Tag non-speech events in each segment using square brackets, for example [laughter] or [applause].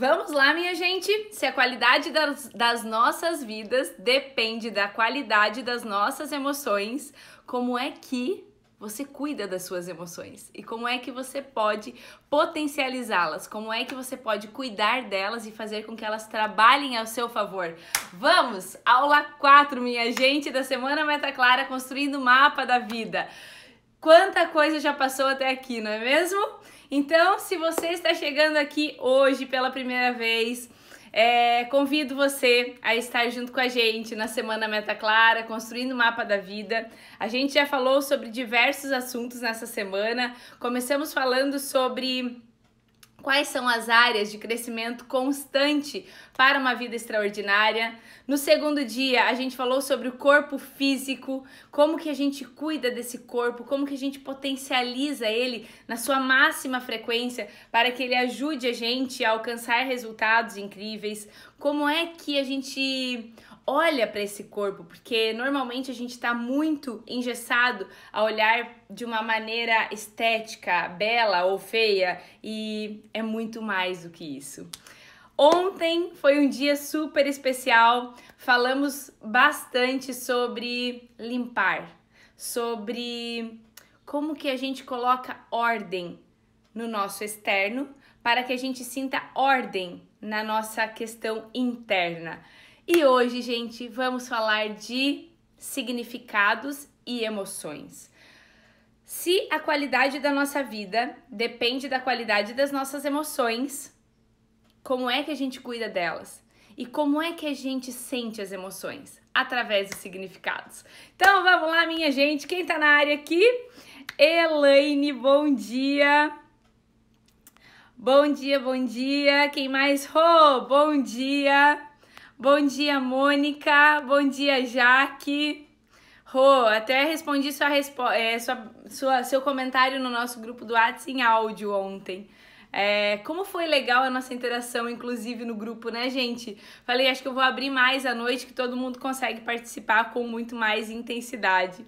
Vamos lá, minha gente! Se a qualidade das, das, nossas vidas depende da qualidade das nossas emoções, como é que você cuida das suas emoções? E como é que você pode potencializá-las? Como é que você pode cuidar delas e fazer com que elas trabalhem ao seu favor? Vamos! Aula 4, minha gente, da Semana Meta Clara Construindo o Mapa da Vida. Quanta coisa já passou até aqui, não é mesmo? Então, se você está chegando aqui hoje pela primeira vez, é, convido você a estar junto com a gente na Semana Meta Clara, construindo o mapa da vida. A gente já falou sobre diversos assuntos nessa semana. Começamos falando sobre quais são as áreas de crescimento constante para uma vida extraordinária. No segundo dia, a gente falou sobre o corpo físico, como que a gente cuida desse corpo, como que a gente potencializa ele na sua máxima frequência para que ele ajude a gente a alcançar resultados incríveis. Como é que a gente olha para esse corpo, porque normalmente a gente está muito engessado a olhar de uma maneira estética, bela ou feia, e é muito mais do que isso. Ontem foi um dia super especial, falamos bastante sobre limpar, sobre como que a gente coloca ordem no nosso externo para que a gente sinta ordem na nossa questão interna. E hoje, gente, vamos falar de significados e emoções. Se a qualidade da nossa vida depende da qualidade das nossas emoções, como é que a gente cuida delas? E como é que a gente sente as emoções? Através dos significados. Então vamos lá, minha gente. Quem tá na área aqui? Elaine, bom dia. Bom dia, bom dia. Quem mais? Rô, oh, bom dia. Bom dia, Mônica. Bom dia, Jaque. Rô, até respondi sua, respo é, sua, sua, seu comentário no nosso grupo do Whats em áudio ontem. É, como foi legal a nossa interação, inclusive no grupo, né, gente? Falei, acho que eu vou abrir mais à noite, que todo mundo consegue participar com muito mais intensidade.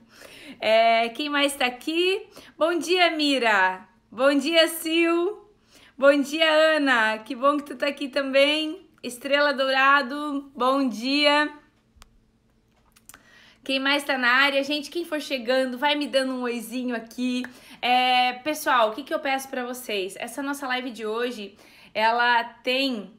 É, quem mais está aqui? Bom dia, Mira! Bom dia, Sil! Bom dia, Ana! Que bom que tu está aqui também! Estrela Dourado, bom dia. Quem mais tá na área? Gente, quem for chegando, vai me dando um oizinho aqui. É, pessoal, o que, que eu peço para vocês? Essa nossa live de hoje, ela tem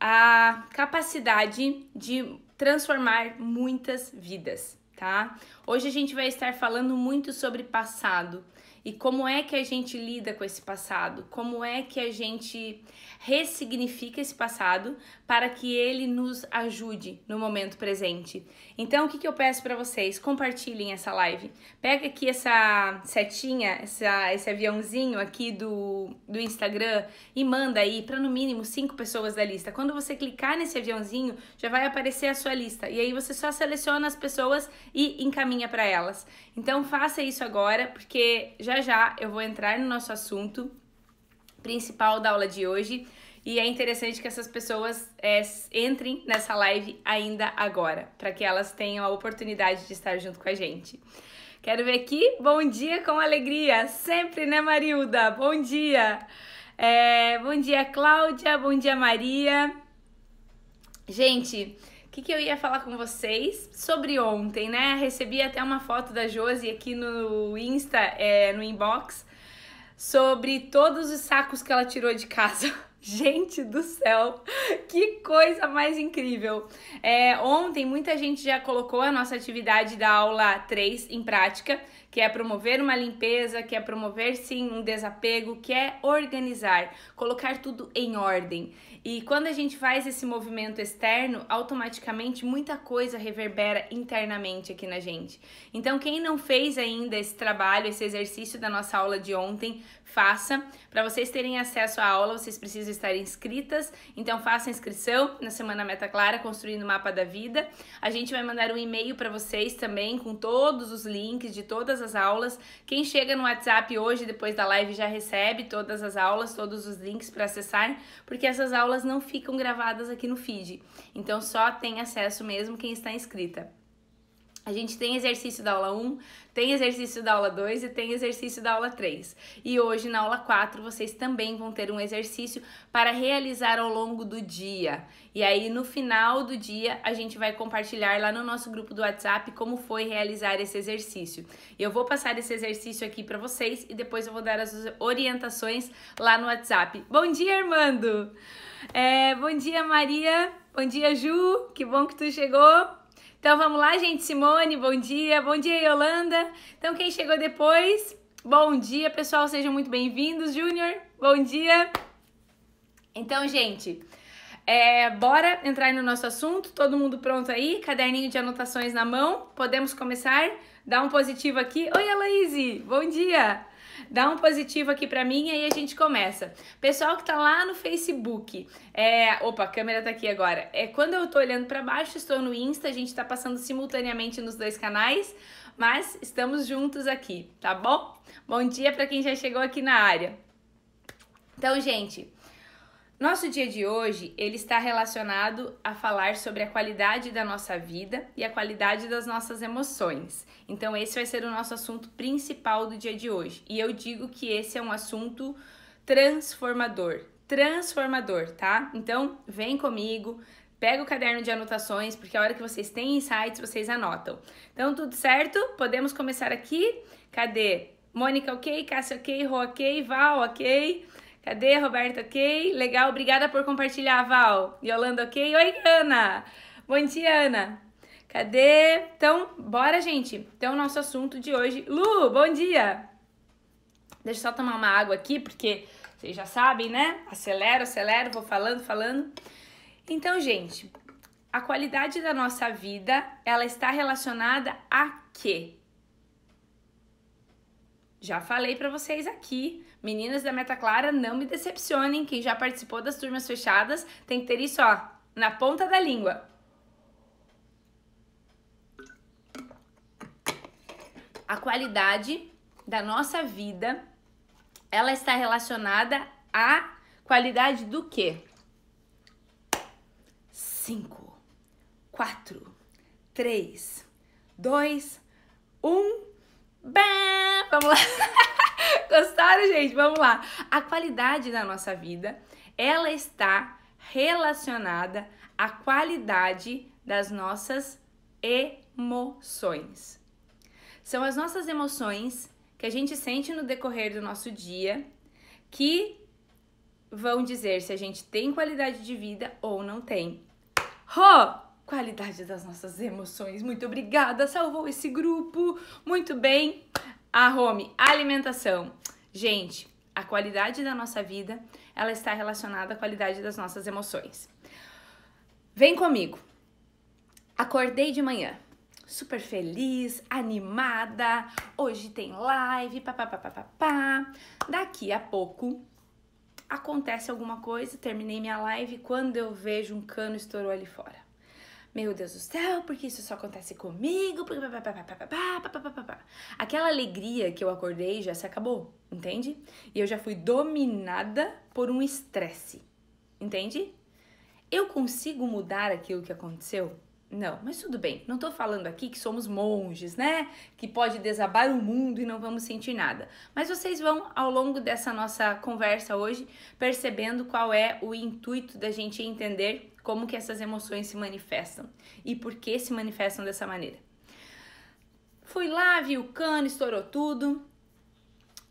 a capacidade de transformar muitas vidas, tá? Hoje a gente vai estar falando muito sobre passado e como é que a gente lida com esse passado, como é que a gente ressignifica esse passado para que ele nos ajude no momento presente. Então, o que, que eu peço para vocês? Compartilhem essa live. Pega aqui essa setinha, essa, esse aviãozinho aqui do, do Instagram e manda aí para no mínimo cinco pessoas da lista. Quando você clicar nesse aviãozinho, já vai aparecer a sua lista. E aí você só seleciona as pessoas e encaminha para elas. Então, faça isso agora, porque já já eu vou entrar no nosso assunto principal da aula de hoje. E é interessante que essas pessoas é, entrem nessa live ainda agora, para que elas tenham a oportunidade de estar junto com a gente. Quero ver aqui. Bom dia com alegria, sempre, né, Marilda? Bom dia. É, bom dia, Cláudia. Bom dia, Maria. Gente, o que, que eu ia falar com vocês sobre ontem, né? Recebi até uma foto da Josi aqui no Insta, é, no inbox sobre todos os sacos que ela tirou de casa. [laughs] Gente do céu, que coisa mais incrível! É, ontem muita gente já colocou a nossa atividade da aula 3 em prática, que é promover uma limpeza, que é promover sim um desapego, que é organizar, colocar tudo em ordem. E quando a gente faz esse movimento externo, automaticamente muita coisa reverbera internamente aqui na gente. Então, quem não fez ainda esse trabalho, esse exercício da nossa aula de ontem, faça. Para vocês terem acesso à aula, vocês precisam estar inscritas, então faça a inscrição na Semana Meta Clara, construindo o mapa da vida. A gente vai mandar um e-mail para vocês também com todos os links de todas as aulas. Quem chega no WhatsApp hoje, depois da live, já recebe todas as aulas, todos os links para acessar, porque essas aulas não ficam gravadas aqui no feed. Então só tem acesso mesmo quem está inscrita. A gente tem exercício da aula 1, tem exercício da aula 2 e tem exercício da aula 3. E hoje, na aula 4, vocês também vão ter um exercício para realizar ao longo do dia. E aí, no final do dia, a gente vai compartilhar lá no nosso grupo do WhatsApp como foi realizar esse exercício. Eu vou passar esse exercício aqui para vocês e depois eu vou dar as orientações lá no WhatsApp. Bom dia, Armando! É, bom dia, Maria! Bom dia, Ju! Que bom que tu chegou! Então vamos lá, gente. Simone, bom dia. Bom dia, Yolanda. Então quem chegou depois, bom dia, pessoal. Sejam muito bem-vindos. Júnior, bom dia. Então, gente, é, bora entrar no nosso assunto. Todo mundo pronto aí? Caderninho de anotações na mão. Podemos começar? Dá um positivo aqui. Oi, Aloise. Bom dia. Dá um positivo aqui pra mim e aí a gente começa. Pessoal que tá lá no Facebook, é... opa, a câmera tá aqui agora. É quando eu tô olhando para baixo, estou no Insta, a gente tá passando simultaneamente nos dois canais, mas estamos juntos aqui, tá bom? Bom dia para quem já chegou aqui na área. Então, gente, nosso dia de hoje, ele está relacionado a falar sobre a qualidade da nossa vida e a qualidade das nossas emoções. Então esse vai ser o nosso assunto principal do dia de hoje. E eu digo que esse é um assunto transformador, transformador, tá? Então vem comigo, pega o caderno de anotações, porque a hora que vocês têm insights, vocês anotam. Então, tudo certo? Podemos começar aqui? Cadê? Mônica, ok? Cássia, ok? Rô, ok? Val, ok? Cadê, Roberto? Ok? Legal, obrigada por compartilhar, Val. Yolanda, ok? Oi, Ana! Bom dia, Ana! Cadê? Então, bora, gente. Então, nosso assunto de hoje. Lu, bom dia! Deixa eu só tomar uma água aqui, porque vocês já sabem, né? Acelero, acelero, vou falando, falando. Então, gente, a qualidade da nossa vida, ela está relacionada a quê? Já falei para vocês aqui Meninas da Meta Clara, não me decepcionem. Quem já participou das turmas fechadas tem que ter isso, ó, na ponta da língua. A qualidade da nossa vida, ela está relacionada à qualidade do quê? Cinco, quatro, três, dois, um. Bam! Vamos lá. [laughs] Gostaram, gente? Vamos lá. A qualidade da nossa vida, ela está relacionada à qualidade das nossas emoções. São as nossas emoções que a gente sente no decorrer do nosso dia que vão dizer se a gente tem qualidade de vida ou não tem. Ho! qualidade das nossas emoções. Muito obrigada, salvou esse grupo. Muito bem. A home, alimentação. Gente, a qualidade da nossa vida, ela está relacionada à qualidade das nossas emoções. Vem comigo. Acordei de manhã, super feliz, animada. Hoje tem live, papapá. Daqui a pouco acontece alguma coisa, terminei minha live, quando eu vejo um cano estourou ali fora meu Deus do céu, porque isso só acontece comigo, porque aquela alegria que eu acordei já se acabou, entende? E eu já fui dominada por um estresse, entende? Eu consigo mudar aquilo que aconteceu? Não, mas tudo bem. Não tô falando aqui que somos monges, né? Que pode desabar o mundo e não vamos sentir nada. Mas vocês vão, ao longo dessa nossa conversa hoje, percebendo qual é o intuito da gente entender como que essas emoções se manifestam e por que se manifestam dessa maneira. Fui lá, vi o cano, estourou tudo.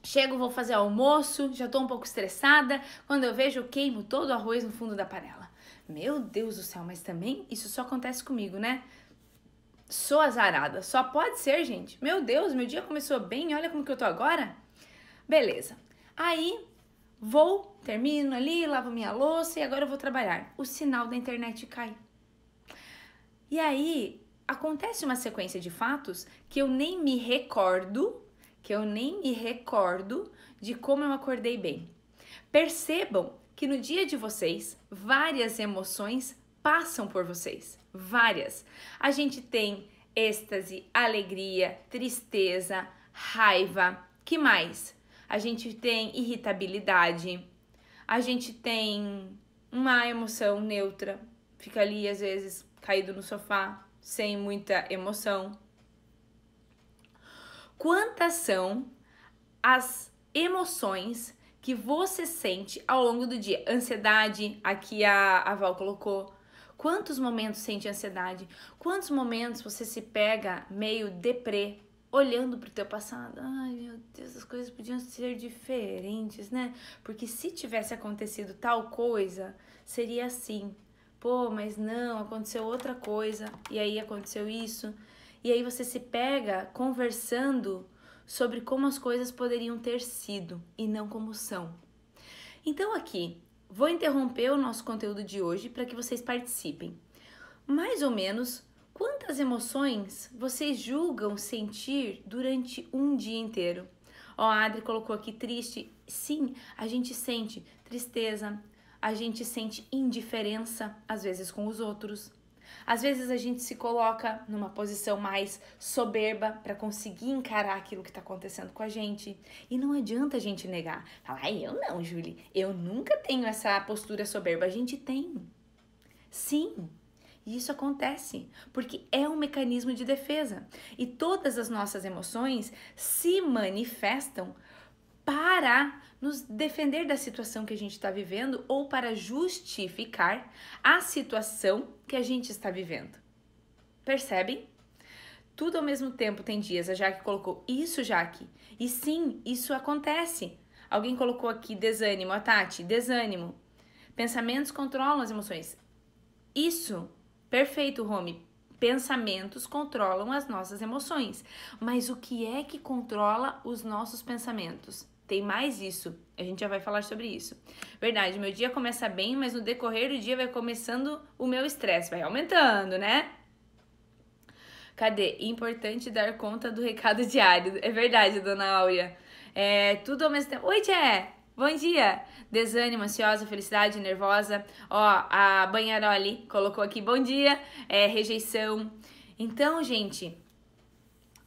Chego, vou fazer almoço, já tô um pouco estressada. Quando eu vejo, eu queimo todo o arroz no fundo da panela. Meu Deus do céu, mas também isso só acontece comigo, né? Sou azarada, só pode ser, gente. Meu Deus, meu dia começou bem, olha como que eu tô agora. Beleza. Aí vou termino ali, lavo minha louça e agora eu vou trabalhar. O sinal da internet cai. E aí acontece uma sequência de fatos que eu nem me recordo, que eu nem me recordo de como eu acordei bem. Percebam que no dia de vocês, várias emoções passam por vocês, várias. A gente tem êxtase, alegria, tristeza, raiva, que mais? A gente tem irritabilidade, a gente tem uma emoção neutra, fica ali às vezes caído no sofá, sem muita emoção. Quantas são as emoções que você sente ao longo do dia? Ansiedade, aqui a, a Val colocou. Quantos momentos sente ansiedade? Quantos momentos você se pega meio deprê? olhando para o teu passado. Ai, meu Deus, as coisas podiam ser diferentes, né? Porque se tivesse acontecido tal coisa, seria assim. Pô, mas não, aconteceu outra coisa, e aí aconteceu isso. E aí você se pega conversando sobre como as coisas poderiam ter sido e não como são. Então aqui, vou interromper o nosso conteúdo de hoje para que vocês participem. Mais ou menos Quantas emoções vocês julgam sentir durante um dia inteiro? Ó, oh, Adri colocou aqui triste. Sim, a gente sente tristeza, a gente sente indiferença, às vezes com os outros. Às vezes a gente se coloca numa posição mais soberba para conseguir encarar aquilo que está acontecendo com a gente. E não adianta a gente negar. Falar, eu não, Julie, eu nunca tenho essa postura soberba. A gente tem. Sim, e isso acontece porque é um mecanismo de defesa. E todas as nossas emoções se manifestam para nos defender da situação que a gente está vivendo ou para justificar a situação que a gente está vivendo. Percebem? Tudo ao mesmo tempo tem dias. A Jaque colocou isso, Jaque. E sim, isso acontece. Alguém colocou aqui desânimo, a Tati, desânimo. Pensamentos controlam as emoções. Isso Perfeito, Romy. Pensamentos controlam as nossas emoções. Mas o que é que controla os nossos pensamentos? Tem mais isso. A gente já vai falar sobre isso. Verdade, meu dia começa bem, mas no decorrer do dia vai começando o meu estresse, vai aumentando, né? Cadê? Importante dar conta do recado [laughs] diário. É verdade, dona Áurea. É, tudo ao mesmo tempo. Oi, Tchê! Bom dia! Desânimo, ansiosa, felicidade, nervosa. Ó, a Banharoli colocou aqui bom dia, é, rejeição. Então, gente,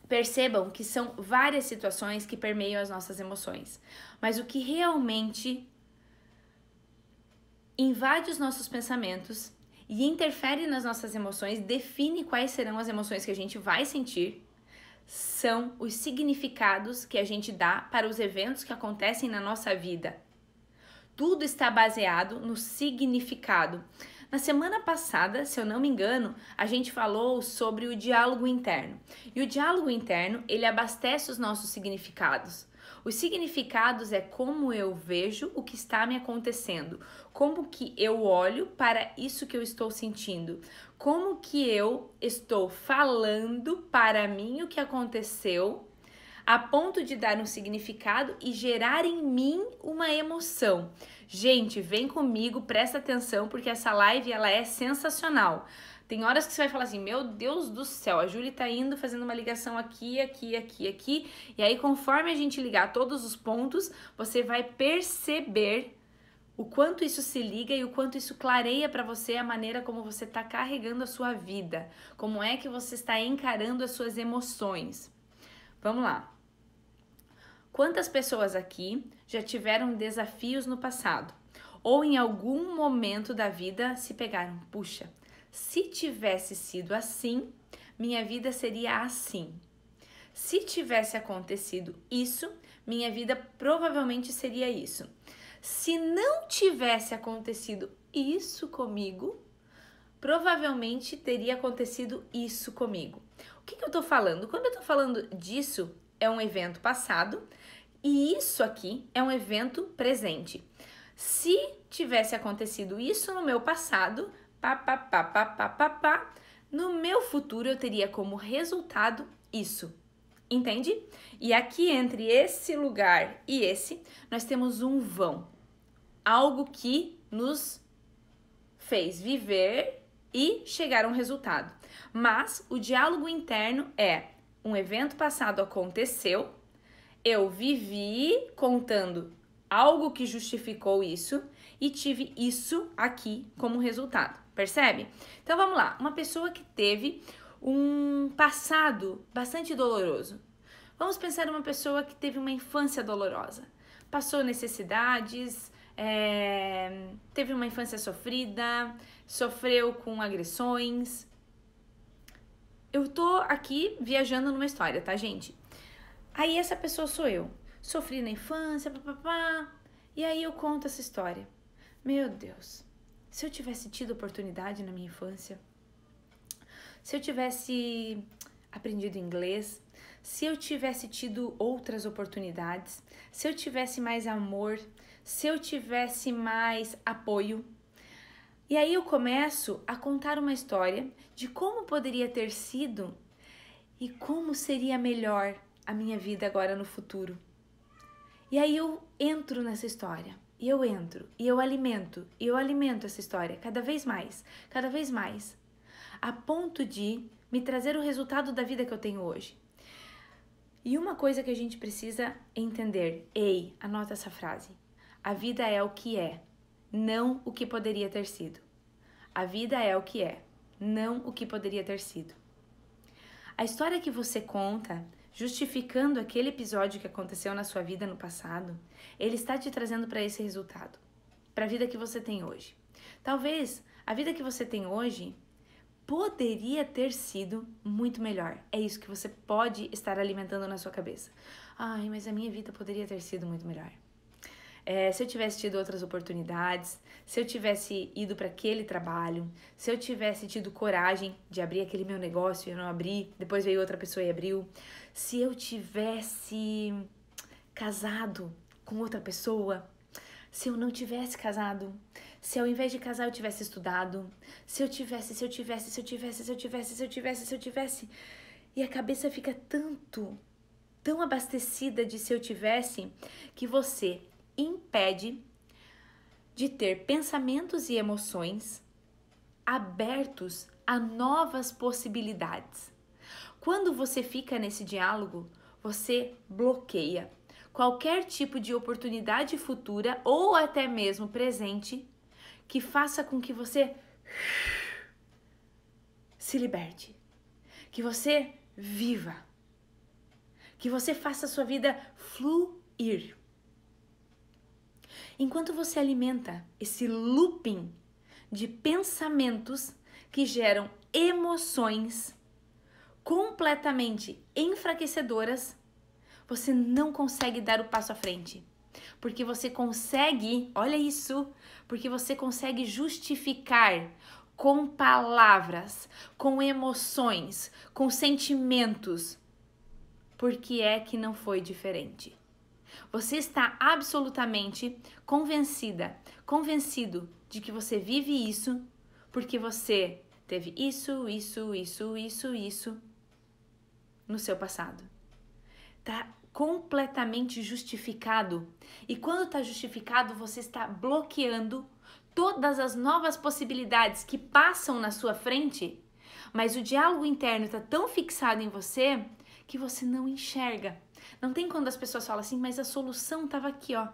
percebam que são várias situações que permeiam as nossas emoções. Mas o que realmente invade os nossos pensamentos e interfere nas nossas emoções, define quais serão as emoções que a gente vai sentir são os significados que a gente dá para os eventos que acontecem na nossa vida. Tudo está baseado no significado. Na semana passada, se eu não me engano, a gente falou sobre o diálogo interno. E o diálogo interno, ele abastece os nossos significados. Os significados é como eu vejo o que está me acontecendo, como que eu olho para isso que eu estou sentindo, como que eu estou falando para mim o que aconteceu, a ponto de dar um significado e gerar em mim uma emoção. Gente, vem comigo, presta atenção porque essa live ela é sensacional. Tem horas que você vai falar assim: Meu Deus do céu, a Júlia tá indo fazendo uma ligação aqui, aqui, aqui, aqui. E aí, conforme a gente ligar todos os pontos, você vai perceber o quanto isso se liga e o quanto isso clareia para você a maneira como você está carregando a sua vida, como é que você está encarando as suas emoções. Vamos lá. Quantas pessoas aqui já tiveram desafios no passado? Ou em algum momento da vida se pegaram, puxa, se tivesse sido assim, minha vida seria assim. Se tivesse acontecido isso, minha vida provavelmente seria isso. Se não tivesse acontecido isso comigo, provavelmente teria acontecido isso comigo. O que, que eu estou falando? Quando eu estou falando disso, é um evento passado e isso aqui é um evento presente. Se tivesse acontecido isso no meu passado, pá, pá, pá, pá, pá, pá, pá, no meu futuro eu teria como resultado isso. Entende? E aqui entre esse lugar e esse, nós temos um vão. Algo que nos fez viver e chegar a um resultado. Mas o diálogo interno é um evento passado aconteceu, eu vivi contando algo que justificou isso e tive isso aqui como resultado, percebe? Então vamos lá, uma pessoa que teve um passado bastante doloroso. Vamos pensar uma pessoa que teve uma infância dolorosa, passou necessidades, é, teve uma infância sofrida, sofreu com agressões. Eu tô aqui viajando numa história, tá, gente? Aí essa pessoa sou eu. Sofri na infância, papapá. E aí eu conto essa história. Meu Deus, se eu tivesse tido oportunidade na minha infância, se eu tivesse aprendido inglês, se eu tivesse tido outras oportunidades, se eu tivesse mais amor, se eu tivesse mais apoio. E aí eu começo a contar uma história de como poderia ter sido e como seria melhor a minha vida agora no futuro. E aí eu entro nessa história. E eu entro, e eu alimento, e eu alimento essa história cada vez mais, cada vez mais, a ponto de me trazer o resultado da vida que eu tenho hoje. E uma coisa que a gente precisa entender, ei, anota essa frase. A vida é o que é, não o que poderia ter sido. A vida é o que é, não o que poderia ter sido. A história que você conta justificando aquele episódio que aconteceu na sua vida no passado, ele está te trazendo para esse resultado, para a vida que você tem hoje. Talvez a vida que você tem hoje poderia ter sido muito melhor. É isso que você pode estar alimentando na sua cabeça. Ai, mas a minha vida poderia ter sido muito melhor é, se eu tivesse tido outras oportunidades, se eu tivesse ido para aquele trabalho, se eu tivesse tido coragem de abrir aquele meu negócio e eu não abri, depois veio outra pessoa e abriu, se eu tivesse casado com outra pessoa, se eu não tivesse casado, se ao invés de casar eu tivesse estudado, se eu tivesse, se eu tivesse, se eu tivesse, se eu tivesse, se eu tivesse, se eu tivesse, e a cabeça fica tanto, tão abastecida de se eu tivesse, que você impede de ter pensamentos e emoções abertos a novas possibilidades. Quando você fica nesse diálogo, você bloqueia qualquer tipo de oportunidade futura ou até mesmo presente que faça com que você se liberte, que você viva, que você faça a sua vida fluir. Enquanto você alimenta esse looping de pensamentos que geram emoções completamente enfraquecedoras, você não consegue dar o passo à frente. Porque você consegue, olha isso, porque você consegue justificar com palavras, com emoções, com sentimentos. Por que é que não foi diferente? Você está absolutamente convencida, convencido de que você vive isso porque você teve isso, isso, isso, isso, isso no seu passado. Está completamente justificado. E quando está justificado, você está bloqueando todas as novas possibilidades que passam na sua frente, mas o diálogo interno está tão fixado em você que você não enxerga. Não tem quando as pessoas falam assim, mas a solução estava aqui, ó,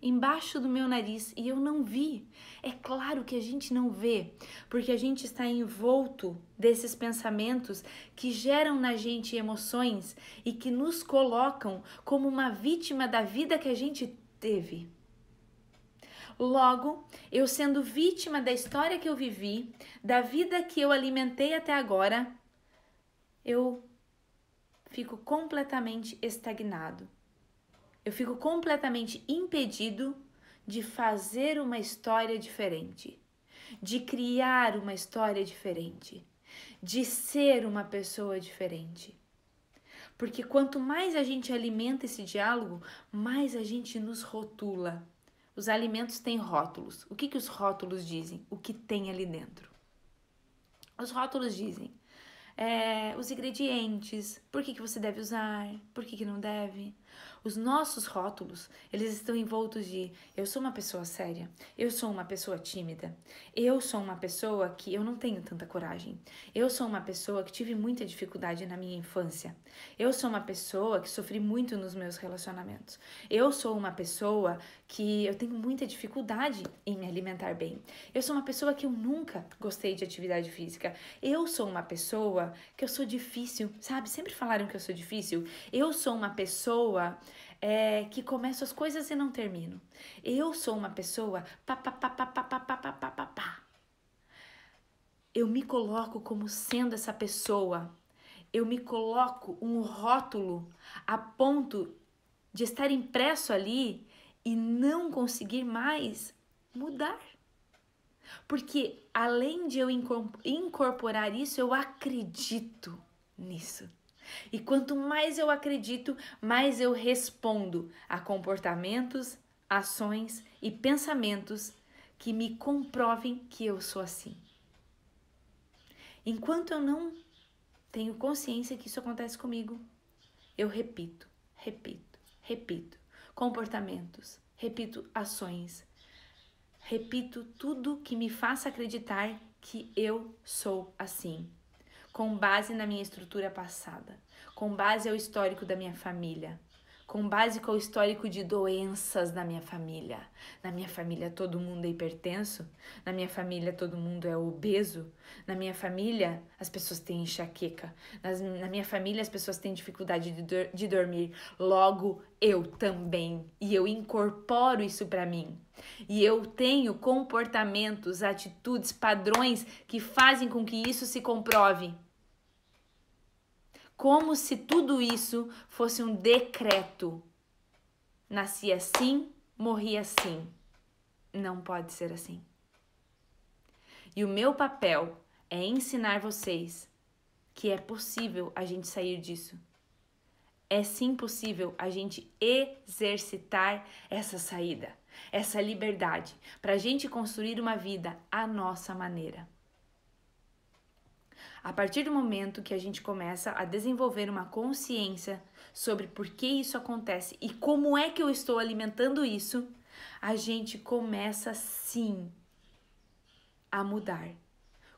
embaixo do meu nariz e eu não vi. É claro que a gente não vê, porque a gente está envolto desses pensamentos que geram na gente emoções e que nos colocam como uma vítima da vida que a gente teve. Logo, eu sendo vítima da história que eu vivi, da vida que eu alimentei até agora, eu fico completamente estagnado. Eu fico completamente impedido de fazer uma história diferente, de criar uma história diferente, de ser uma pessoa diferente. Porque quanto mais a gente alimenta esse diálogo, mais a gente nos rotula. Os alimentos têm rótulos. O que, que os rótulos dizem? O que tem ali dentro? Os rótulos dizem: é, os ingredientes, por que, que você deve usar, por que, que não deve. Os nossos rótulos, eles estão envoltos de eu sou uma pessoa séria, eu sou uma pessoa tímida, eu sou uma pessoa que eu não tenho tanta coragem, eu sou uma pessoa que tive muita dificuldade na minha infância, eu sou uma pessoa que sofri muito nos meus relacionamentos, eu sou uma pessoa que eu tenho muita dificuldade em me alimentar bem, eu sou uma pessoa que eu nunca gostei de atividade física, eu sou uma pessoa que eu sou difícil, sabe? Sempre falaram que eu sou difícil, eu sou uma pessoa é, que começo as coisas e não termino. Eu sou uma pessoa pá, pá, pá, pá, pá, pá, pá, pá, pá, pá, pá. Eu me coloco como sendo essa pessoa. Eu me coloco um rótulo a ponto de estar impresso ali e não conseguir mais mudar. Porque além de eu incorporar isso, eu acredito nisso. E quanto mais eu acredito, mais eu respondo a comportamentos, ações e pensamentos que me comprovem que eu sou assim. Enquanto eu não tenho consciência que isso acontece comigo, eu repito, repito, repito comportamentos, repito ações, repito tudo que me faça acreditar que eu sou assim com base na minha estrutura passada, com base ao histórico da minha família, com base com o histórico de doenças na minha família. Na minha família todo mundo é hipertenso, na minha família todo mundo é obeso, na minha família as pessoas têm enxaqueca, Nas, na minha família as pessoas têm dificuldade de, de dormir. Logo, eu também. E eu incorporo isso para mim. E eu tenho comportamentos, atitudes, padrões que fazem com que isso se comprove como se tudo isso fosse um decreto. Nasci assim, morri assim. Não pode ser assim. E o meu papel é ensinar vocês que é possível a gente sair disso. É sim possível a gente exercitar essa saída, essa liberdade, para a gente construir uma vida à nossa maneira. A partir do momento que a gente começa a desenvolver uma consciência sobre por que isso acontece e como é que eu estou alimentando isso, a gente começa sim a mudar.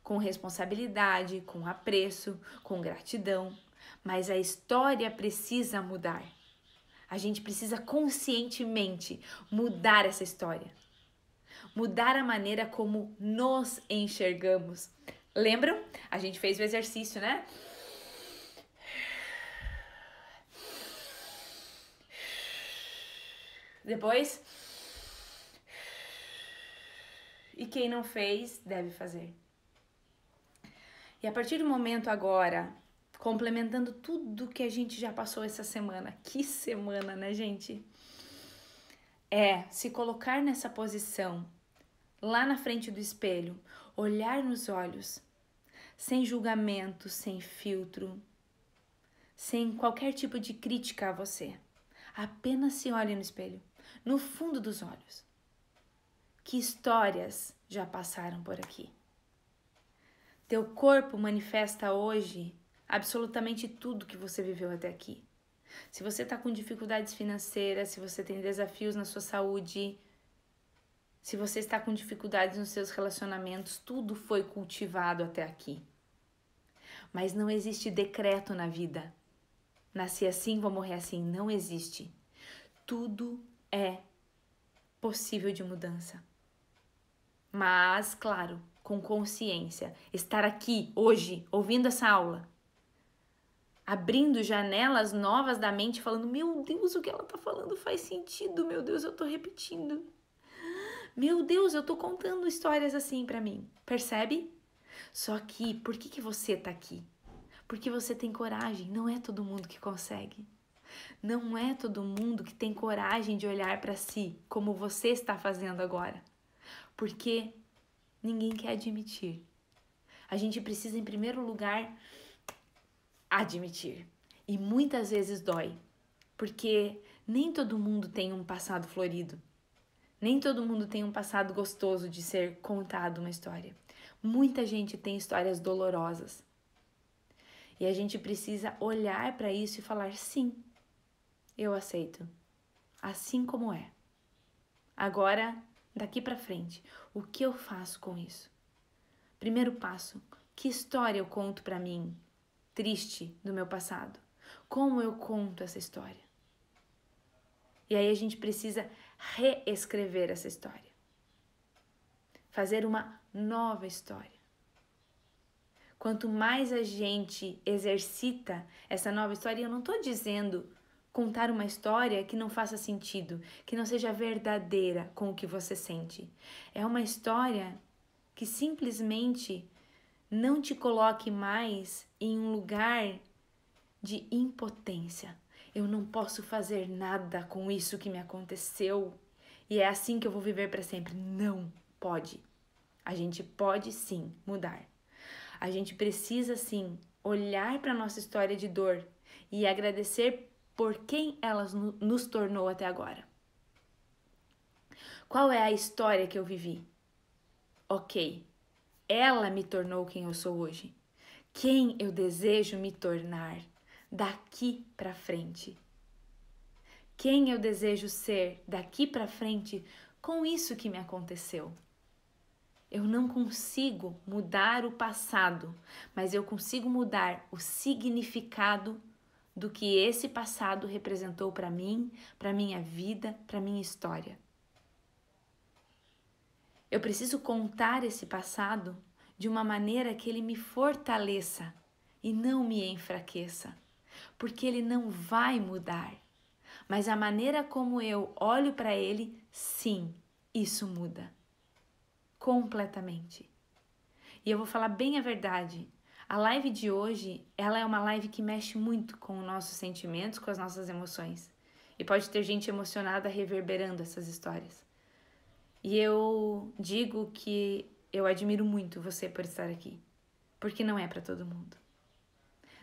Com responsabilidade, com apreço, com gratidão. Mas a história precisa mudar. A gente precisa conscientemente mudar essa história. Mudar a maneira como nos enxergamos, Lembram? A gente fez o exercício, né? Depois. E quem não fez, deve fazer. E a partir do momento agora, complementando tudo que a gente já passou essa semana, que semana, né, gente? É se colocar nessa posição, lá na frente do espelho, olhar nos olhos sem julgamento, sem filtro, sem qualquer tipo de crítica a você. Apenas se olhe no espelho, no fundo dos olhos. Que histórias já passaram por aqui? Teu corpo manifesta hoje absolutamente tudo que você viveu até aqui. Se você está com dificuldades financeiras, se você tem desafios na sua saúde, se você está com dificuldades nos seus relacionamentos, tudo foi cultivado até aqui. Mas não existe decreto na vida. Nasci assim, vou morrer assim. Não existe. Tudo é possível de mudança. Mas, claro, com consciência. Estar aqui, hoje, ouvindo essa aula. Abrindo janelas novas da mente, falando: Meu Deus, o que ela está falando faz sentido. Meu Deus, eu estou repetindo. Meu Deus, eu estou contando histórias assim para mim. Percebe? Só que por que, que você está aqui? Porque você tem coragem, não é todo mundo que consegue. Não é todo mundo que tem coragem de olhar para si como você está fazendo agora. Porque ninguém quer admitir. A gente precisa, em primeiro lugar, admitir. E muitas vezes dói, porque nem todo mundo tem um passado florido. Nem todo mundo tem um passado gostoso de ser contado uma história. Muita gente tem histórias dolorosas. E a gente precisa olhar para isso e falar: sim, eu aceito, assim como é. Agora, daqui para frente, o que eu faço com isso? Primeiro passo: que história eu conto para mim triste do meu passado? Como eu conto essa história? E aí a gente precisa reescrever essa história. Fazer uma nova história. Quanto mais a gente exercita essa nova história, eu não estou dizendo contar uma história que não faça sentido, que não seja verdadeira com o que você sente. É uma história que simplesmente não te coloque mais em um lugar de impotência. Eu não posso fazer nada com isso que me aconteceu e é assim que eu vou viver para sempre. Não pode. A gente pode sim mudar. A gente precisa sim olhar para nossa história de dor e agradecer por quem ela nos tornou até agora. Qual é a história que eu vivi? Ok, ela me tornou quem eu sou hoje. Quem eu desejo me tornar daqui para frente. Quem eu desejo ser daqui para frente com isso que me aconteceu. Eu não consigo mudar o passado, mas eu consigo mudar o significado do que esse passado representou para mim, para minha vida, para minha história. Eu preciso contar esse passado de uma maneira que ele me fortaleça e não me enfraqueça, porque ele não vai mudar. Mas a maneira como eu olho para ele, sim, isso muda completamente. E eu vou falar bem a verdade. A live de hoje, ela é uma live que mexe muito com os nossos sentimentos, com as nossas emoções. E pode ter gente emocionada reverberando essas histórias. E eu digo que eu admiro muito você por estar aqui, porque não é para todo mundo.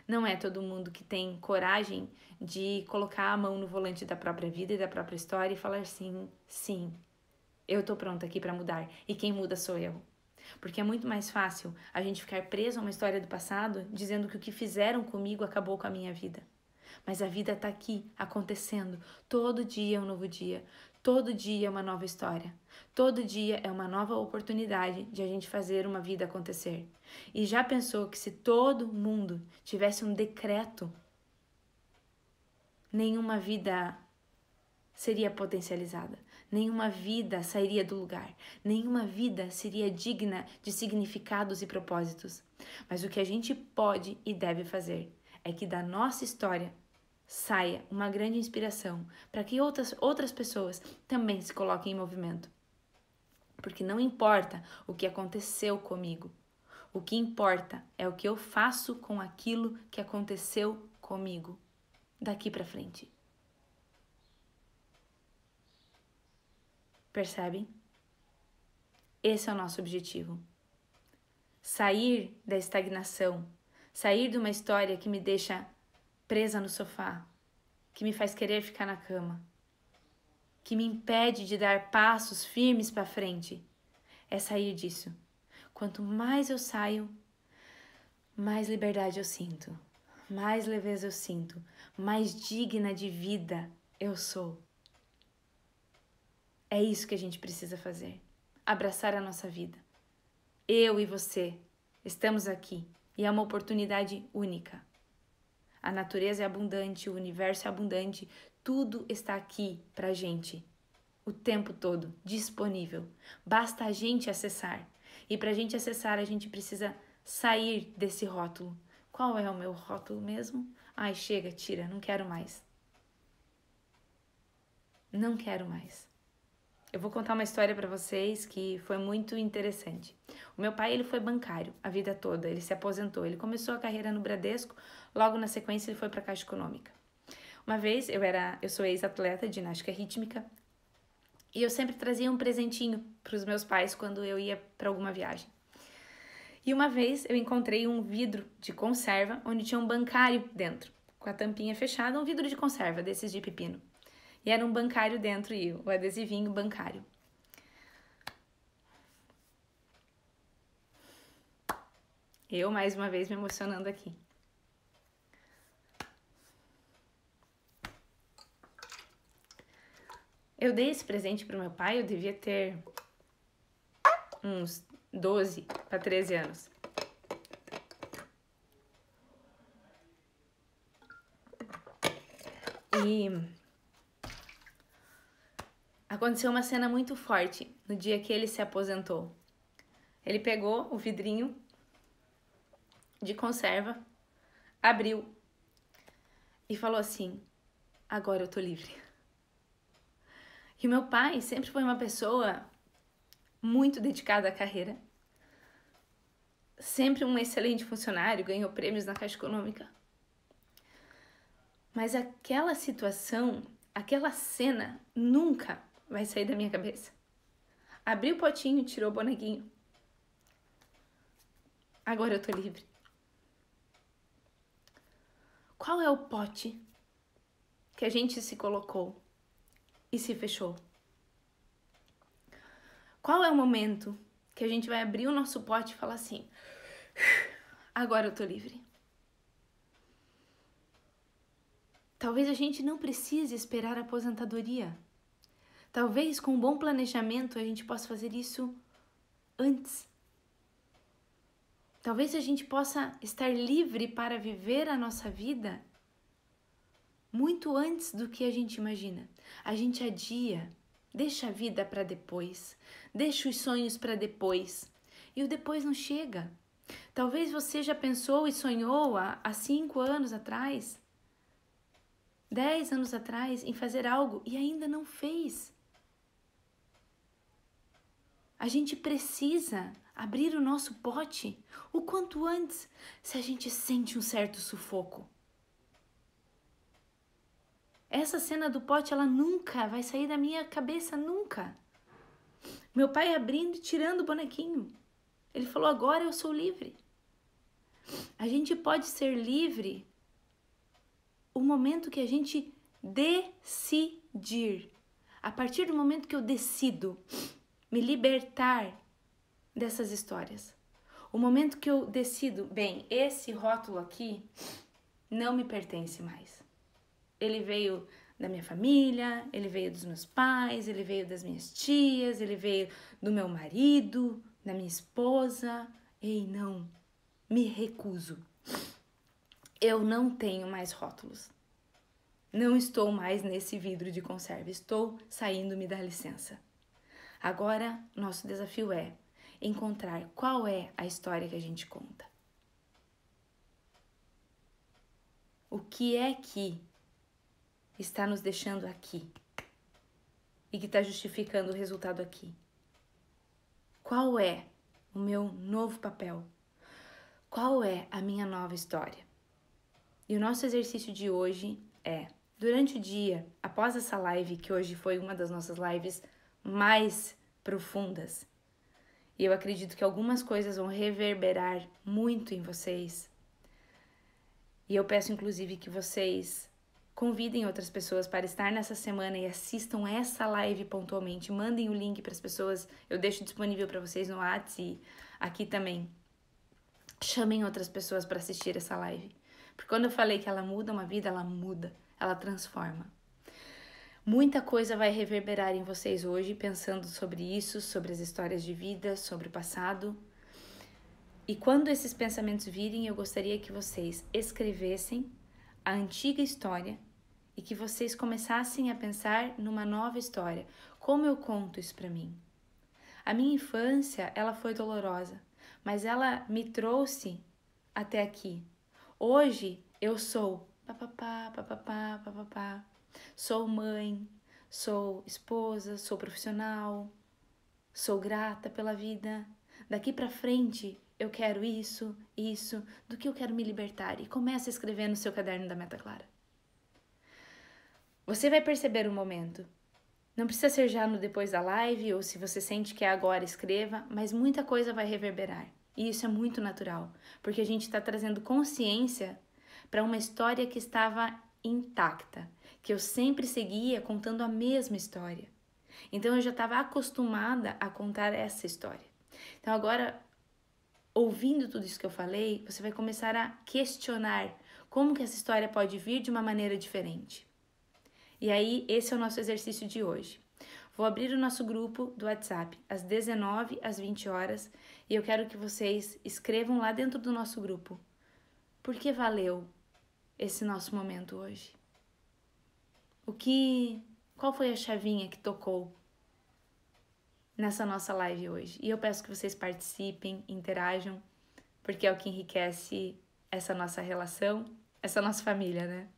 Não é todo mundo que tem coragem de colocar a mão no volante da própria vida e da própria história e falar sim, sim, eu tô pronta aqui para mudar e quem muda sou eu. Porque é muito mais fácil a gente ficar preso a uma história do passado dizendo que o que fizeram comigo acabou com a minha vida. Mas a vida tá aqui, acontecendo. Todo dia é um novo dia. Todo dia é uma nova história. Todo dia é uma nova oportunidade de a gente fazer uma vida acontecer. E já pensou que se todo mundo tivesse um decreto, nenhuma vida seria potencializada, nenhuma vida sairia do lugar, nenhuma vida seria digna de significados e propósitos. Mas o que a gente pode e deve fazer é que da nossa história saia uma grande inspiração para que outras, outras pessoas também se coloquem em movimento. Porque não importa o que aconteceu comigo, o que importa é o que eu faço com aquilo que aconteceu comigo daqui para frente. Percebem? Esse é o nosso objetivo. Sair da estagnação, sair de uma história que me deixa presa no sofá, que me faz querer ficar na cama, que me impede de dar passos firmes para frente. É sair disso. Quanto mais eu saio, mais liberdade eu sinto, mais leveza eu sinto, mais digna de vida eu sou. É isso que a gente precisa fazer: abraçar a nossa vida. Eu e você estamos aqui e é uma oportunidade única. A natureza é abundante, o universo é abundante, tudo está aqui para a gente, o tempo todo, disponível. Basta a gente acessar. E para a gente acessar, a gente precisa sair desse rótulo. Qual é o meu rótulo mesmo? Ai, chega, tira, não quero mais. Não quero mais. Eu vou contar uma história para vocês que foi muito interessante. O meu pai ele foi bancário a vida toda, ele se aposentou, ele começou a carreira no Bradesco, logo na sequência ele foi para a Caixa Econômica. Uma vez eu era, eu sou ex-atleta de ginástica rítmica e eu sempre trazia um presentinho para os meus pais quando eu ia para alguma viagem. E uma vez eu encontrei um vidro de conserva onde tinha um bancário dentro, com a tampinha fechada, um vidro de conserva desses de pepino. E era um bancário dentro e o adesivinho bancário. Eu mais uma vez me emocionando aqui. Eu dei esse presente para o meu pai, eu devia ter uns 12 para 13 anos. E aconteceu uma cena muito forte no dia que ele se aposentou. Ele pegou o vidrinho de conserva, abriu e falou assim: Agora eu tô livre. E meu pai sempre foi uma pessoa muito dedicada à carreira, sempre um excelente funcionário, ganhou prêmios na Caixa Econômica. Mas aquela situação, aquela cena nunca vai sair da minha cabeça. Abri o potinho, tirou o boneguinho. Agora eu tô livre. Qual é o pote que a gente se colocou e se fechou? Qual é o momento que a gente vai abrir o nosso pote e falar assim: agora eu tô livre? Talvez a gente não precise esperar a aposentadoria Talvez com um bom planejamento a gente possa fazer isso antes. Talvez a gente possa estar livre para viver a nossa vida muito antes do que a gente imagina. A gente adia, deixa a vida para depois, deixa os sonhos para depois e o depois não chega. Talvez você já pensou e sonhou há, há cinco anos atrás, dez anos atrás, em fazer algo e ainda não fez. A gente precisa abrir o nosso pote o quanto antes se a gente sente um certo sufoco. Essa cena do pote, ela nunca vai sair da minha cabeça, nunca. Meu pai abrindo e tirando o bonequinho. Ele falou: agora eu sou livre. A gente pode ser livre o momento que a gente decidir. A partir do momento que eu decido me libertar dessas histórias. O momento que eu decido, bem, esse rótulo aqui não me pertence mais. Ele veio da minha família, ele veio dos meus pais, ele veio das minhas tias, ele veio do meu marido, da minha esposa. Ei, não, me recuso. Eu não tenho mais rótulos. Não estou mais nesse vidro de conserva, estou saindo-me dá licença. Agora, nosso desafio é encontrar qual é a história que a gente conta. O que é que está nos deixando aqui e que está justificando o resultado aqui? Qual é o meu novo papel? Qual é a minha nova história? E o nosso exercício de hoje é: durante o dia, após essa live, que hoje foi uma das nossas lives mais profundas. E eu acredito que algumas coisas vão reverberar muito em vocês. E eu peço inclusive que vocês convidem outras pessoas para estar nessa semana e assistam essa live pontualmente. Mandem o link para as pessoas, eu deixo disponível para vocês no WhatsApp e aqui também. Chamem outras pessoas para assistir essa live. Porque quando eu falei que ela muda uma vida, ela muda, ela transforma. Muita coisa vai reverberar em vocês hoje pensando sobre isso, sobre as histórias de vida, sobre o passado. E quando esses pensamentos virem, eu gostaria que vocês escrevessem a antiga história e que vocês começassem a pensar numa nova história. Como eu conto isso para mim? A minha infância, ela foi dolorosa, mas ela me trouxe até aqui. Hoje eu sou papapá, papapá, papapá. Sou mãe, sou esposa, sou profissional, sou grata pela vida. Daqui para frente eu quero isso, isso, do que eu quero me libertar. E começa a escrever no seu caderno da meta clara. Você vai perceber o um momento. Não precisa ser já no depois da live ou se você sente que é agora, escreva, mas muita coisa vai reverberar. E isso é muito natural, porque a gente está trazendo consciência para uma história que estava intacta, que eu sempre seguia contando a mesma história. Então eu já estava acostumada a contar essa história. Então agora, ouvindo tudo isso que eu falei, você vai começar a questionar como que essa história pode vir de uma maneira diferente. E aí, esse é o nosso exercício de hoje. Vou abrir o nosso grupo do WhatsApp às 19 às 20 horas e eu quero que vocês escrevam lá dentro do nosso grupo. Por que valeu esse nosso momento hoje? O que. Qual foi a chavinha que tocou nessa nossa live hoje? E eu peço que vocês participem, interajam, porque é o que enriquece essa nossa relação, essa nossa família, né?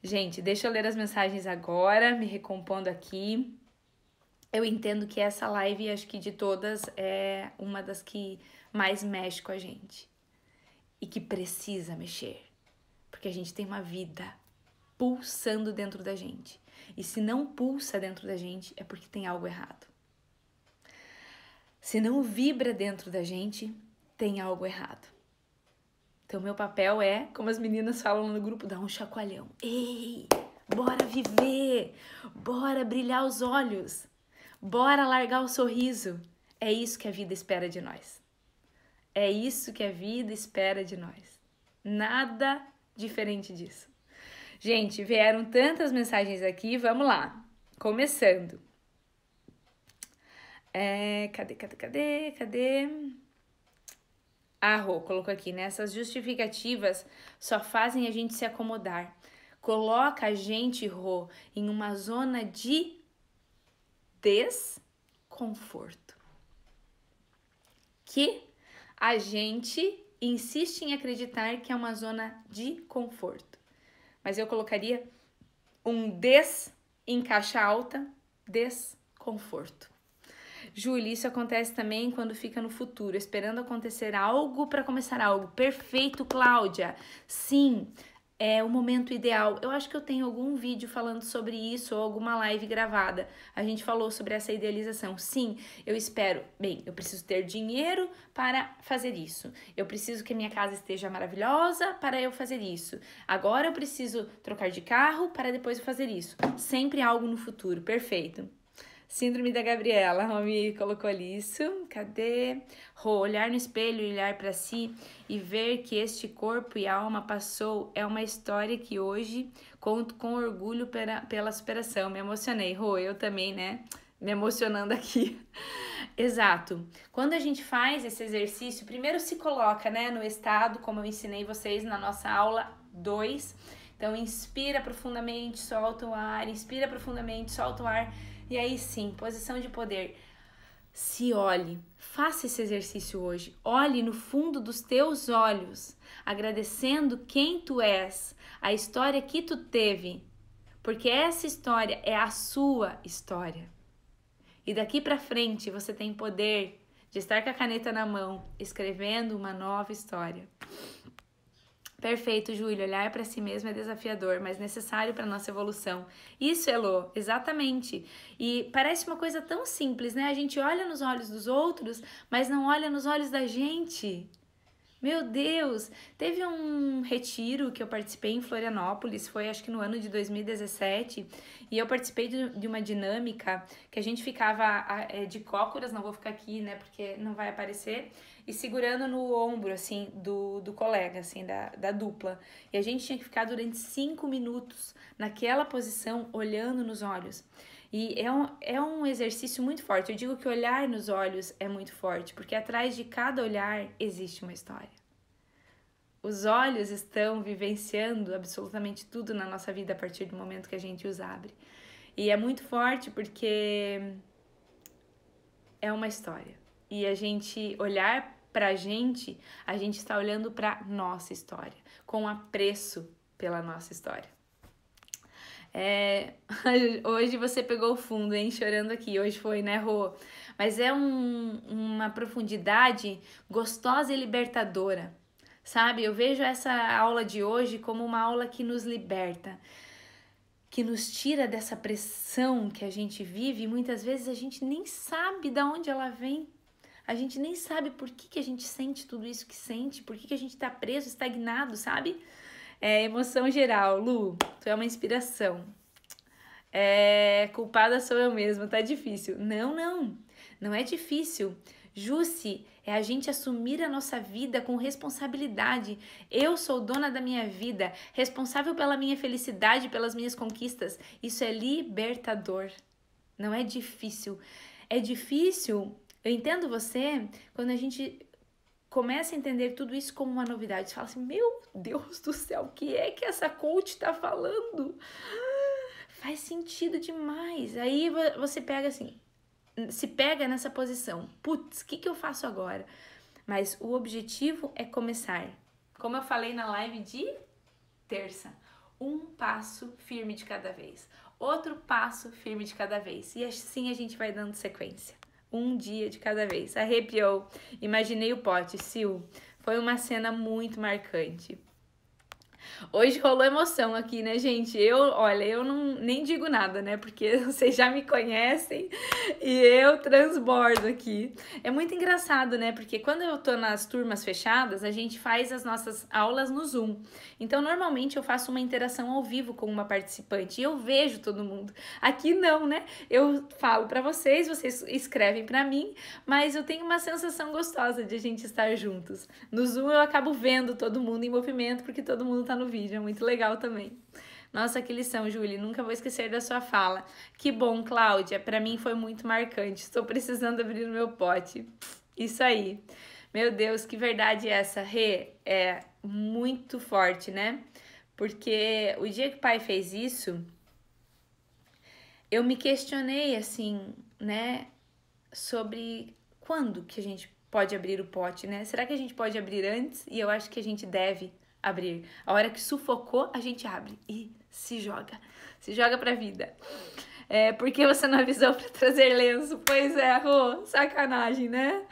Gente, deixa eu ler as mensagens agora, me recompondo aqui. Eu entendo que essa live, acho que de todas, é uma das que mais mexe com a gente e que precisa mexer, porque a gente tem uma vida pulsando dentro da gente. E se não pulsa dentro da gente, é porque tem algo errado. Se não vibra dentro da gente, tem algo errado. Então, meu papel é, como as meninas falam no grupo, dar um chacoalhão. Ei, bora viver! Bora brilhar os olhos! Bora largar o sorriso! É isso que a vida espera de nós. É isso que a vida espera de nós. Nada diferente disso. Gente, vieram tantas mensagens aqui, vamos lá. Começando. É, cadê, cadê, cadê, cadê? A ah, Rô colocou aqui, né? Essas justificativas só fazem a gente se acomodar. Coloca a gente, Rô, em uma zona de desconforto. Que a gente insiste em acreditar que é uma zona de conforto mas eu colocaria um des em caixa alta, desconforto. Júlia, isso acontece também quando fica no futuro, esperando acontecer algo para começar algo. Perfeito, Cláudia. Sim, é o momento ideal. Eu acho que eu tenho algum vídeo falando sobre isso ou alguma live gravada. A gente falou sobre essa idealização. Sim, eu espero. Bem, eu preciso ter dinheiro para fazer isso. Eu preciso que a minha casa esteja maravilhosa para eu fazer isso. Agora eu preciso trocar de carro para depois eu fazer isso. Sempre algo no futuro. Perfeito. Síndrome da Gabriela, Romy colocou ali isso. Cadê? Rô, olhar no espelho, olhar para si e ver que este corpo e alma passou é uma história que hoje conto com orgulho pela, pela superação. Me emocionei, Rô, eu também, né? Me emocionando aqui. [laughs] Exato. Quando a gente faz esse exercício, primeiro se coloca, né, no estado, como eu ensinei vocês na nossa aula 2. Então, inspira profundamente, solta o ar, inspira profundamente, solta o ar e aí sim, posição de poder. Se olhe, faça esse exercício hoje. Olhe no fundo dos teus olhos, agradecendo quem tu és, a história que tu teve, porque essa história é a sua história. E daqui para frente você tem poder de estar com a caneta na mão, escrevendo uma nova história. Perfeito, Júlio. Olhar para si mesmo é desafiador, mas necessário para nossa evolução. Isso, Elo, exatamente. E parece uma coisa tão simples, né? A gente olha nos olhos dos outros, mas não olha nos olhos da gente. Meu Deus! Teve um retiro que eu participei em Florianópolis, foi acho que no ano de 2017, e eu participei de uma dinâmica que a gente ficava é, de cócoras, não vou ficar aqui, né, porque não vai aparecer, e segurando no ombro, assim, do, do colega, assim, da, da dupla. E a gente tinha que ficar durante cinco minutos naquela posição, olhando nos olhos. E é um, é um exercício muito forte. Eu digo que olhar nos olhos é muito forte, porque atrás de cada olhar existe uma história. Os olhos estão vivenciando absolutamente tudo na nossa vida a partir do momento que a gente os abre. E é muito forte porque é uma história. E a gente olhar pra gente, a gente está olhando pra nossa história, com apreço pela nossa história. É, [laughs] hoje você pegou fundo, hein? Chorando aqui. Hoje foi, né, Rô? Mas é um, uma profundidade gostosa e libertadora, sabe? Eu vejo essa aula de hoje como uma aula que nos liberta, que nos tira dessa pressão que a gente vive e muitas vezes a gente nem sabe de onde ela vem. A gente nem sabe por que, que a gente sente tudo isso que sente, por que, que a gente tá preso, estagnado, sabe? É, emoção geral. Lu, tu é uma inspiração. É, culpada sou eu mesma, tá difícil. Não, não. Não é difícil. Jusce é a gente assumir a nossa vida com responsabilidade. Eu sou dona da minha vida, responsável pela minha felicidade, pelas minhas conquistas. Isso é libertador. Não é difícil. É difícil eu entendo você quando a gente começa a entender tudo isso como uma novidade. Você fala assim: Meu Deus do céu, o que é que essa coach está falando? Faz sentido demais. Aí você pega assim, se pega nessa posição: Putz, o que, que eu faço agora? Mas o objetivo é começar. Como eu falei na live de terça, um passo firme de cada vez, outro passo firme de cada vez. E assim a gente vai dando sequência um dia de cada vez. Arrepiou. Imaginei o pote, Sil. Foi uma cena muito marcante. Hoje rolou emoção aqui, né, gente? Eu, olha, eu não nem digo nada, né? Porque [laughs] vocês já me conhecem e eu transbordo aqui. É muito engraçado, né? Porque quando eu tô nas turmas fechadas, a gente faz as nossas aulas no Zoom. Então, normalmente eu faço uma interação ao vivo com uma participante e eu vejo todo mundo. Aqui não, né? Eu falo para vocês, vocês escrevem para mim, mas eu tenho uma sensação gostosa de a gente estar juntos. No Zoom eu acabo vendo todo mundo em movimento porque todo mundo tá no vídeo, é muito legal também. Nossa, que lição, Julie nunca vou esquecer da sua fala. Que bom, Cláudia, para mim foi muito marcante. Estou precisando abrir o meu pote. Isso aí. Meu Deus, que verdade é essa, Rê? É muito forte, né? Porque o dia que o pai fez isso, eu me questionei assim, né, sobre quando que a gente pode abrir o pote, né? Será que a gente pode abrir antes? E eu acho que a gente deve, abrir. A hora que sufocou, a gente abre e se joga. Se joga pra vida. É, por que você não avisou pra trazer lenço? Pois é, Rô, sacanagem, né?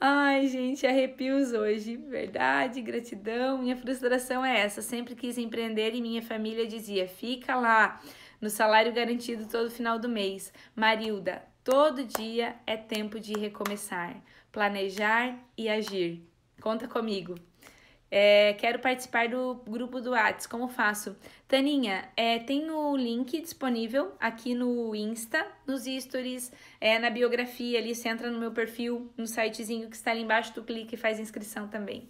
Ai, gente, arrepios hoje. Verdade, gratidão. Minha frustração é essa. Sempre quis empreender e minha família dizia: fica lá, no salário garantido todo final do mês. Marilda, todo dia é tempo de recomeçar, planejar e agir. Conta comigo. É, quero participar do grupo do Whats, como faço? Taninha, é, tem o link disponível aqui no Insta, nos stories, é, na biografia ali, você entra no meu perfil, no sitezinho que está ali embaixo, tu clica e faz inscrição também.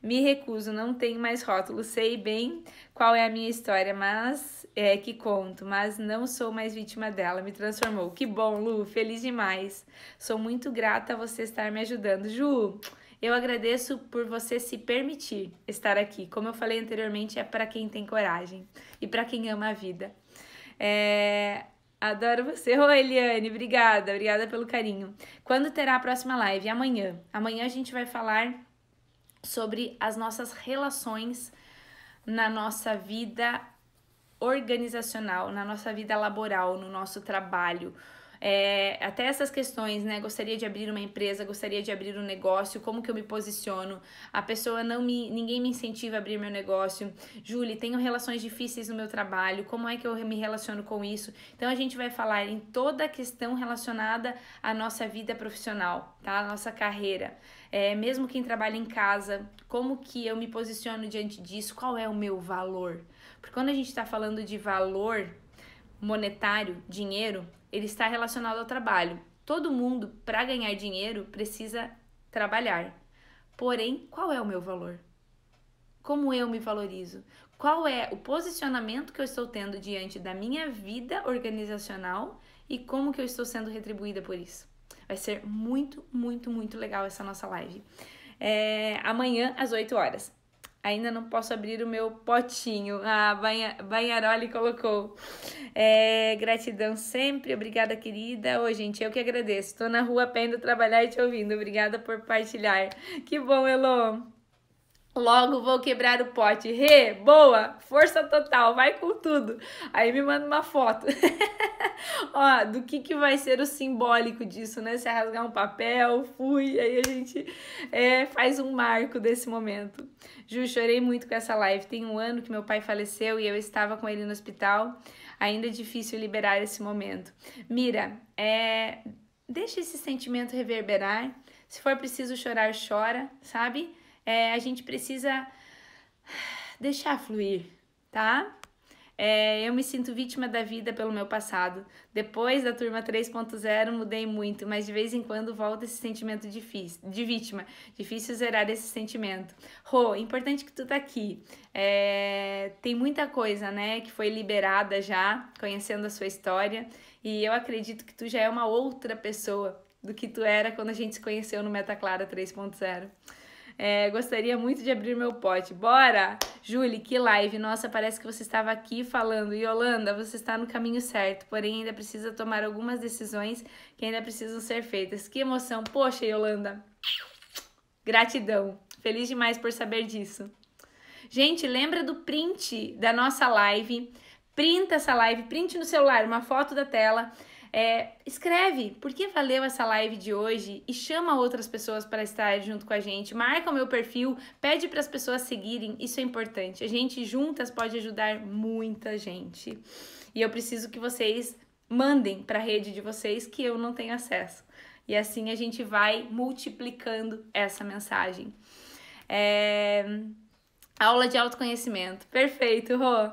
Me recuso, não tenho mais rótulo, sei bem qual é a minha história, mas é que conto, mas não sou mais vítima dela, me transformou. Que bom, Lu, feliz demais. Sou muito grata a você estar me ajudando. Ju, eu agradeço por você se permitir estar aqui. Como eu falei anteriormente, é para quem tem coragem e para quem ama a vida. É... Adoro você. [laughs] Oi, Eliane. Obrigada, obrigada pelo carinho. Quando terá a próxima live? Amanhã. Amanhã a gente vai falar sobre as nossas relações na nossa vida organizacional, na nossa vida laboral, no nosso trabalho é, até essas questões, né? Gostaria de abrir uma empresa, gostaria de abrir um negócio, como que eu me posiciono? A pessoa não me, ninguém me incentiva a abrir meu negócio. Julie, tenho relações difíceis no meu trabalho, como é que eu me relaciono com isso? Então a gente vai falar em toda a questão relacionada à nossa vida profissional, tá? A nossa carreira. É, mesmo quem trabalha em casa, como que eu me posiciono diante disso? Qual é o meu valor? Porque quando a gente está falando de valor monetário, dinheiro, ele está relacionado ao trabalho. Todo mundo, para ganhar dinheiro, precisa trabalhar. Porém, qual é o meu valor? Como eu me valorizo? Qual é o posicionamento que eu estou tendo diante da minha vida organizacional e como que eu estou sendo retribuída por isso? Vai ser muito, muito, muito legal essa nossa live. É, amanhã às 8 horas. Ainda não posso abrir o meu potinho. A Banha, Banharoli colocou. É, gratidão sempre. Obrigada, querida. Oi, gente, eu que agradeço. Estou na rua pendo trabalhar e te ouvindo. Obrigada por partilhar. Que bom, Elon. Logo vou quebrar o pote. Rê, boa, força total, vai com tudo. Aí me manda uma foto. [laughs] Ó, do que, que vai ser o simbólico disso, né? Se é rasgar um papel, fui, aí a gente é, faz um marco desse momento. Ju, chorei muito com essa live. Tem um ano que meu pai faleceu e eu estava com ele no hospital. Ainda é difícil liberar esse momento. Mira, é, deixa esse sentimento reverberar. Se for preciso chorar, chora, sabe? é, a gente precisa deixar fluir, tá? É, eu me sinto vítima da vida pelo meu passado. Depois da turma 3.0 mudei muito, mas de vez em quando volta esse sentimento difícil, de vítima. Difícil zerar esse sentimento. Rô, importante que tu tá aqui. É, tem muita coisa, né, que foi liberada já, conhecendo a sua história. E eu acredito que tu já é uma outra pessoa do que tu era quando a gente se conheceu no Meta Clara 3.0. É, gostaria muito de abrir meu pote. Bora! Julie, que live! Nossa, parece que você estava aqui falando. Yolanda, você está no caminho certo, porém ainda precisa tomar algumas decisões que ainda precisam ser feitas. Que emoção! Poxa, Yolanda! Gratidão! Feliz demais por saber disso. Gente, lembra do print da nossa live? Printa essa live, print no celular, uma foto da tela é, escreve por que valeu essa live de hoje e chama outras pessoas para estar junto com a gente. Marca o meu perfil, pede para as pessoas seguirem, isso é importante. A gente juntas pode ajudar muita gente. E eu preciso que vocês mandem para a rede de vocês que eu não tenho acesso. E assim a gente vai multiplicando essa mensagem. É... Aula de autoconhecimento. Perfeito, Rô.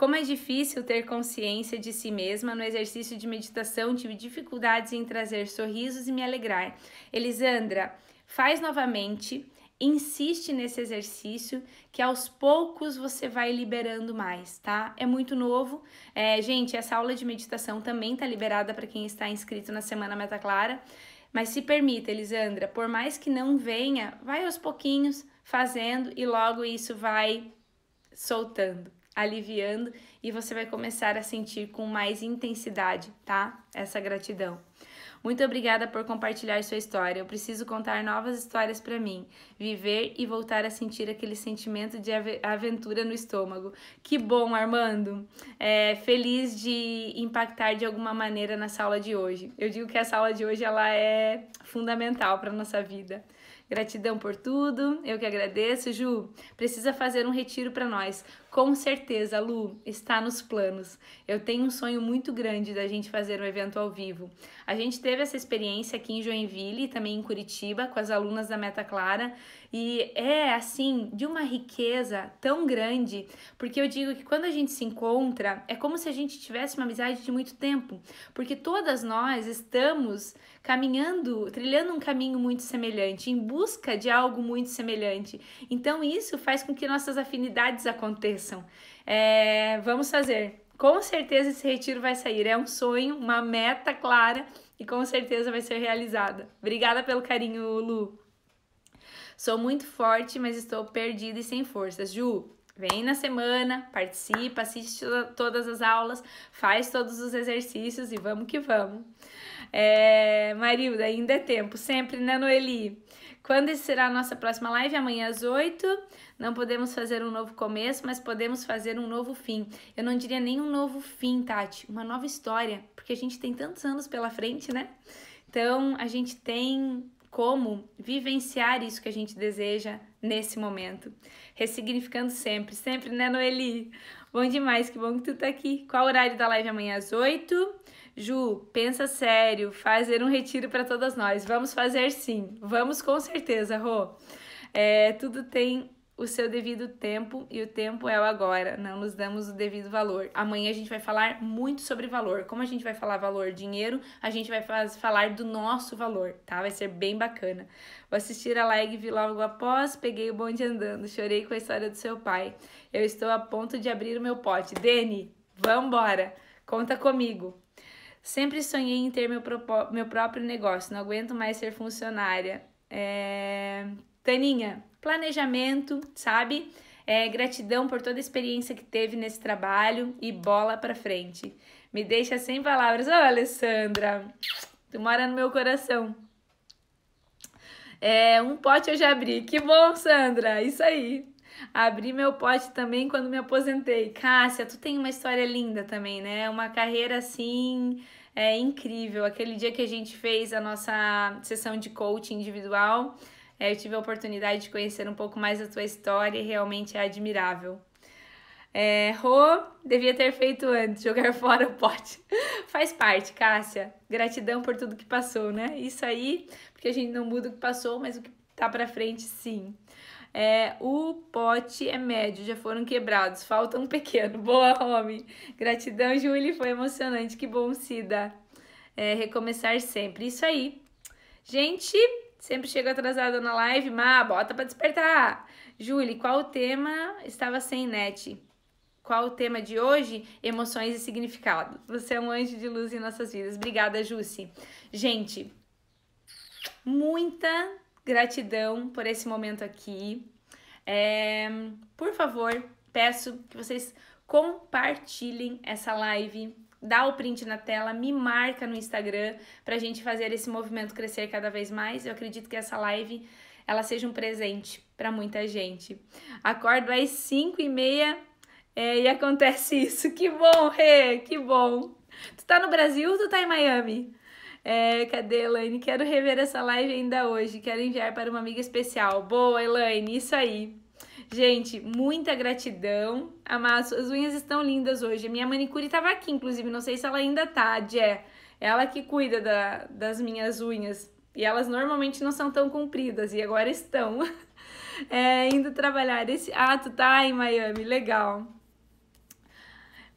Como é difícil ter consciência de si mesma no exercício de meditação, tive dificuldades em trazer sorrisos e me alegrar. Elisandra, faz novamente, insiste nesse exercício que aos poucos você vai liberando mais, tá? É muito novo. É, gente, essa aula de meditação também tá liberada para quem está inscrito na Semana Meta Clara. Mas se permita, Elisandra, por mais que não venha, vai aos pouquinhos fazendo e logo isso vai soltando aliviando e você vai começar a sentir com mais intensidade, tá? Essa gratidão. Muito obrigada por compartilhar sua história. Eu preciso contar novas histórias para mim, viver e voltar a sentir aquele sentimento de aventura no estômago. Que bom, Armando! É, feliz de impactar de alguma maneira na sala de hoje. Eu digo que a sala de hoje ela é fundamental para nossa vida. Gratidão por tudo, eu que agradeço. Ju, precisa fazer um retiro para nós. Com certeza, Lu, está nos planos. Eu tenho um sonho muito grande da gente fazer um evento ao vivo. A gente teve essa experiência aqui em Joinville e também em Curitiba com as alunas da Meta Clara e é assim, de uma riqueza tão grande, porque eu digo que quando a gente se encontra, é como se a gente tivesse uma amizade de muito tempo, porque todas nós estamos caminhando, trilhando um caminho muito semelhante, em busca de algo muito semelhante. Então isso faz com que nossas afinidades aconteçam. É, vamos fazer. Com certeza esse retiro vai sair. É um sonho, uma meta clara e com certeza vai ser realizada. Obrigada pelo carinho, Lu. Sou muito forte, mas estou perdida e sem forças. Ju, Vem na semana, participa, assiste todas as aulas, faz todos os exercícios e vamos que vamos. É, Marilda, ainda é tempo, sempre, né, Noeli? Quando será a nossa próxima live? Amanhã às 8. Não podemos fazer um novo começo, mas podemos fazer um novo fim. Eu não diria nem um novo fim, Tati, uma nova história, porque a gente tem tantos anos pela frente, né? Então, a gente tem como vivenciar isso que a gente deseja nesse momento, ressignificando sempre, sempre, né, Noeli? Bom demais, que bom que tu tá aqui. Qual o horário da live amanhã às 8? Ju, pensa sério, fazer um retiro para todas nós. Vamos fazer sim. Vamos com certeza, Rô. É, tudo tem o seu devido tempo e o tempo é o agora, não nos damos o devido valor. Amanhã a gente vai falar muito sobre valor. Como a gente vai falar valor dinheiro, a gente vai falar do nosso valor, tá? Vai ser bem bacana. Vou assistir a live vi logo após, peguei o bonde andando, chorei com a história do seu pai. Eu estou a ponto de abrir o meu pote. Deni, vambora! Conta comigo! Sempre sonhei em ter meu, meu próprio negócio, não aguento mais ser funcionária. É... Taninha, planejamento, sabe? É, gratidão por toda a experiência que teve nesse trabalho e bola para frente. Me deixa sem palavras. Ô, oh, Alessandra, tu mora no meu coração. É, um pote eu já abri. Que bom, Sandra. Isso aí. Abri meu pote também quando me aposentei. Cássia, tu tem uma história linda também, né? Uma carreira assim é incrível. Aquele dia que a gente fez a nossa sessão de coaching individual, é, eu tive a oportunidade de conhecer um pouco mais a tua história e realmente é admirável. É, Rô, devia ter feito antes, jogar [laughs] fora o pote. Faz parte, Cássia. Gratidão por tudo que passou, né? Isso aí, porque a gente não muda o que passou, mas o que tá pra frente, sim. É, o pote é médio, já foram quebrados, falta um pequeno. [laughs] Boa, homem. Gratidão, Julie, foi emocionante. Que bom, Cida. É, recomeçar sempre. Isso aí. Gente, Sempre chega atrasada na live, Má, bota para despertar. Julie, qual o tema? Estava sem net. Qual o tema de hoje? Emoções e significado. Você é um anjo de luz em nossas vidas. Obrigada, Jussi. Gente, muita gratidão por esse momento aqui. É, por favor, peço que vocês compartilhem essa live dá o print na tela, me marca no Instagram para a gente fazer esse movimento crescer cada vez mais. Eu acredito que essa live ela seja um presente para muita gente. Acordo às 5 e meia é, e acontece [laughs] isso. Que bom, Rê, que bom. Tu tá no Brasil ou tu tá em Miami? É, cadê, Elaine? Quero rever essa live ainda hoje. Quero enviar para uma amiga especial. Boa, Elaine, isso aí. Gente, muita gratidão. Amasso, as unhas estão lindas hoje. Minha manicure estava aqui, inclusive. Não sei se ela ainda tá, Jé. Ela que cuida da, das minhas unhas. E elas normalmente não são tão compridas e agora estão. [laughs] É, indo trabalhar esse. Ah, tu tá em Miami, legal.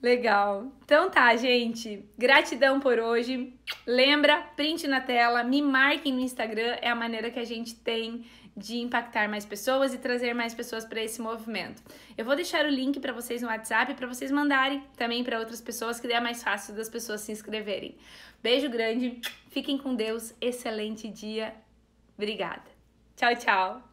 Legal. Então tá, gente. Gratidão por hoje. Lembra, print na tela, me marquem no Instagram, é a maneira que a gente tem de impactar mais pessoas e trazer mais pessoas para esse movimento. Eu vou deixar o link para vocês no WhatsApp para vocês mandarem também para outras pessoas que é mais fácil das pessoas se inscreverem. Beijo grande, fiquem com Deus, excelente dia. Obrigada. Tchau, tchau.